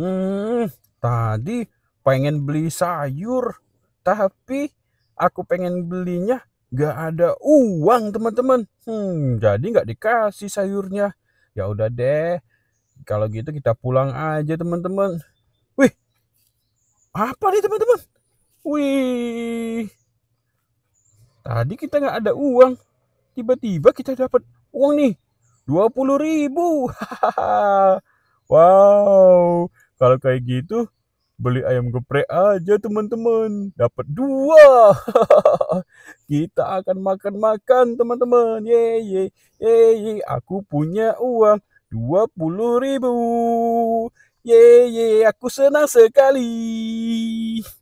Hmm, tadi pengen beli sayur, tapi aku pengen belinya gak ada uang teman-teman. Hmm, jadi gak dikasih sayurnya. Ya udah deh, kalau gitu kita pulang aja teman-teman. Wih, apa nih teman-teman? Wih, tadi kita gak ada uang, tiba-tiba kita dapat uang nih, puluh ribu. wow, kalau kayak gitu, beli ayam geprek aja teman-teman. Dapat dua. Kita akan makan-makan teman-teman. Ye ye ye ye. Aku punya uang dua puluh ribu. Ye ye. Aku senang sekali.